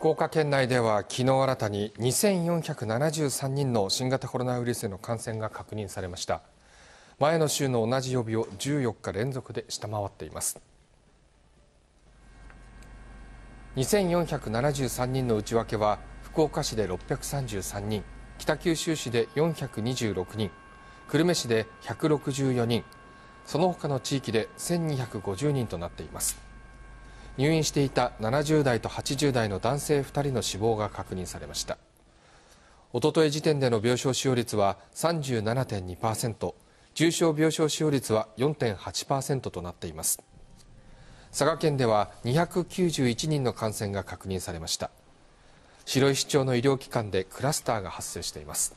福岡県内では昨日新たに2473人の新型コロナウイルスへの感染が確認されました前の週の同じ曜日を14日連続で下回っています2473人の内訳は福岡市で633人北九州市で426人久留米市で164人その他の地域で1250人となっています入院していた70代と80代の男性2人の死亡が確認されましたおととい時点での病床使用率は37.2%重症病床使用率は4.8%となっています佐賀県では291人の感染が確認されました白石町の医療機関でクラスターが発生しています